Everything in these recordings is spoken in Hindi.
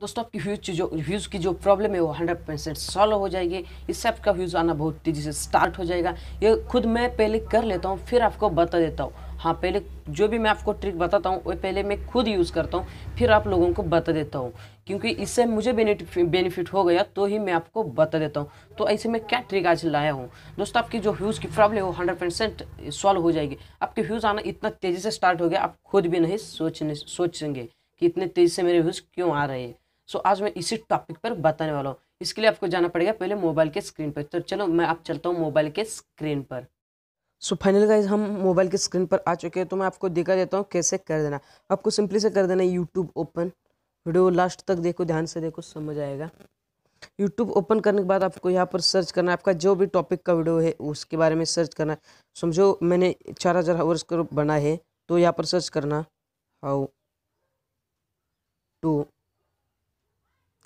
दोस्तों आपकी व्यूज की जो व्यूज़ की जो प्रॉब्लम है वो हंड्रेड परसेंट सॉल्व हो जाएगी इससे आपका व्यूज़ आना बहुत तेज़ी से स्टार्ट हो जाएगा ये खुद मैं पहले कर लेता हूँ फिर आपको बता देता हूँ हाँ पहले जो भी मैं आपको ट्रिक बताता हूँ वो पहले मैं खुद यूज़ करता हूँ फिर आप लोगों को बता देता हूँ क्योंकि इससे मुझे बेनिफिट हो गया तो ही मैं आपको बता देता हूँ तो ऐसे में क्या ट्रिक आज लाया हूँ दोस्तों आपकी जो व्यूज़ की प्रॉब्लम है वो हंड्रेड परसेंट सॉल्व हो जाएगी आपके व्यूज़ आना इतना तेज़ी से स्टार्ट हो गया आप खुद भी नहीं सोचने सोचेंगे कि इतने तेज़ी से मेरे व्यूज़ क्यों आ रहे हैं सो आज मैं इसी टॉपिक पर बताने वाला हूँ इसके लिए आपको जाना पड़ेगा पहले मोबाइल के स्क्रीन पर तो चलो मैं आप चलता हूँ मोबाइल के स्क्रीन पर सो फाइनल गाइज हम मोबाइल के स्क्रीन पर आ चुके हैं तो मैं आपको दिखा देता हूँ कैसे कर देना आपको सिंपली से कर देना यूट्यूब ओपन वीडियो लास्ट तक देखो ध्यान से देखो समझ आएगा यूट्यूब ओपन करने के बाद आपको यहाँ पर सर्च करना है आपका जो भी टॉपिक का वीडियो है उसके बारे में सर्च करना है समझो मैंने चार हज़ार हावर्स का बना है तो यहाँ पर सर्च करना हाउ टू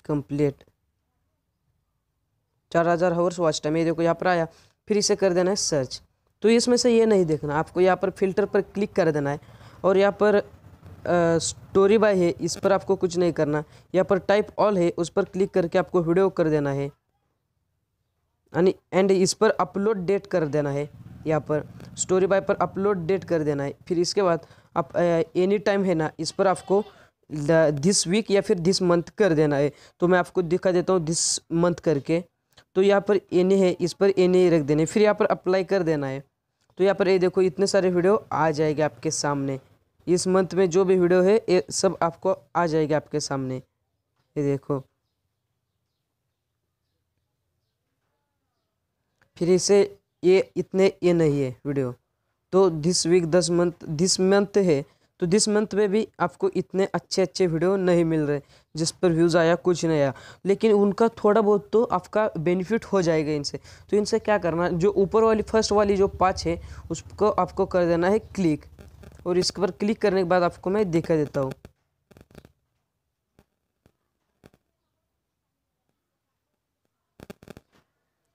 कंप्लीट चार हज़ार हवर्स वॉच टाइम ये देखो यहाँ पर आया फिर इसे कर देना है सर्च तो इसमें से ये नहीं देखना आपको यहाँ पर फिल्टर पर क्लिक कर देना है और यहाँ पर स्टोरी बाय है इस पर आपको कुछ नहीं करना यहाँ पर टाइप ऑल है उस पर क्लिक करके आपको वीडियो कर देना है यानी एंड इस पर अपलोड डेट कर देना है यहाँ पर स्टोरी बाय पर अपलोड डेट कर देना है फिर इसके बाद आप एनी टाइम है ना इस पर आपको दिस वीक या फिर दिस मंथ कर देना है तो मैं आपको दिखा देता हूँ दिस मंथ करके तो यहाँ पर एन है इस पर एन रख देना है फिर यहाँ पर अप्लाई कर देना है तो यहाँ पर ये देखो इतने सारे वीडियो आ जाएंगे आपके सामने इस मंथ में जो भी वीडियो है ये सब आपको आ जाएगा आपके सामने ये देखो फिर इसे ये इतने ये नहीं है वीडियो तो this week this month this month है तो दिस मंथ में भी आपको इतने अच्छे अच्छे वीडियो नहीं मिल रहे जिस पर व्यूज़ आया कुछ नहीं आया लेकिन उनका थोड़ा बहुत तो आपका बेनिफिट हो जाएगा इनसे तो इनसे क्या करना जो ऊपर वाली फर्स्ट वाली जो पाँच है उसको आपको कर देना है क्लिक और इसके पर क्लिक करने के बाद आपको मैं दिखा देता हूँ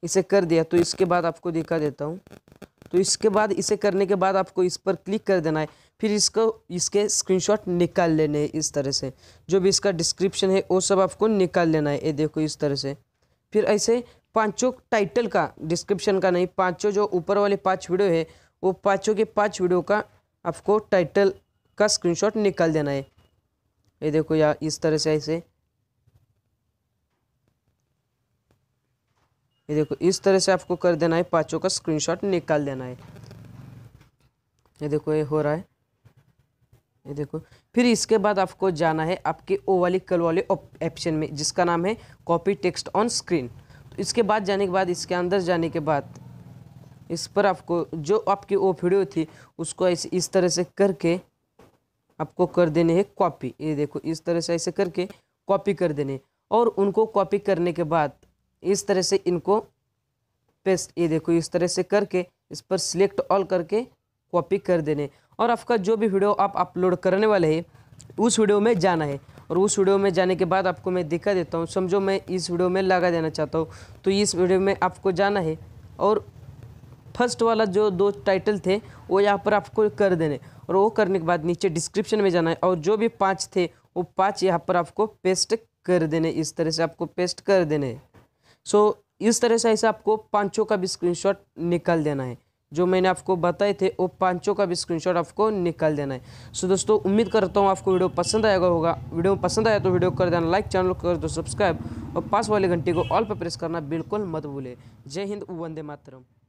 इसे कर दिया तो इसके बाद आपको दिखा देता हूँ तो इसके बाद इसे करने के बाद आपको इस पर क्लिक कर देना है फिर इसको इसके स्क्रीनशॉट निकाल लेने हैं इस तरह से जो भी इसका डिस्क्रिप्शन है वो सब आपको निकाल लेना है ये देखो इस तरह से फिर ऐसे पांचों टाइटल का डिस्क्रिप्शन का नहीं पांचों जो ऊपर वाले पांच वीडियो है वो पांचों के पांच वीडियो का आपको टाइटल का स्क्रीनशॉट निकाल देना है ये देखो या इस तरह से ऐसे ये देखो इस तरह से आपको कर देना है पाँचों का स्क्रीन निकाल देना है ये देखो ये हो रहा है ये देखो फिर इसके बाद आपको जाना है आपके ओ वाली कल वाले ऑप्शन में जिसका नाम है कॉपी टेक्स्ट ऑन स्क्रीन तो इसके बाद जाने के बाद इसके अंदर जाने के बाद इस पर आपको जो आपकी ओ वीडियो थी उसको ऐसे इस तरह से करके आपको कर देने हैं कॉपी ये देखो इस तरह से ऐसे करके कॉपी कर देने और उनको कॉपी करने के बाद इस तरह से इनको पेस्ट ये देखो इस तरह से करके इस पर सिलेक्ट ऑल करके कॉपी कर देने और आपका जो भी वीडियो आप अपलोड करने वाले हैं उस वीडियो में जाना है और उस वीडियो में जाने के बाद आपको मैं दिखा देता हूँ समझो मैं इस वीडियो में लगा देना चाहता हूँ तो इस वीडियो में आपको जाना है और फर्स्ट वाला जो दो टाइटल थे वो यहाँ पर आपको कर देने और वो करने के बाद नीचे डिस्क्रिप्शन में जाना है और जो भी पाँच थे वो पाँच यहाँ पर आपको पेस्ट कर देने इस तरह से आपको पेस्ट कर देने सो so, इस तरह से ऐसे आपको पाँचों का भी स्क्रीनशॉट निकाल देना है जो मैंने आपको बताए थे वो पाँचों का भी स्क्रीनशॉट आपको निकाल देना है सो so, दोस्तों उम्मीद करता हूँ आपको वीडियो पसंद आएगा होगा वीडियो पसंद आया तो वीडियो कर देना लाइक चैनल कर दो सब्सक्राइब और पास वाले घंटे को ऑल पर प्रेस करना बिल्कुल मत भूले जय हिंद वंदे मातरम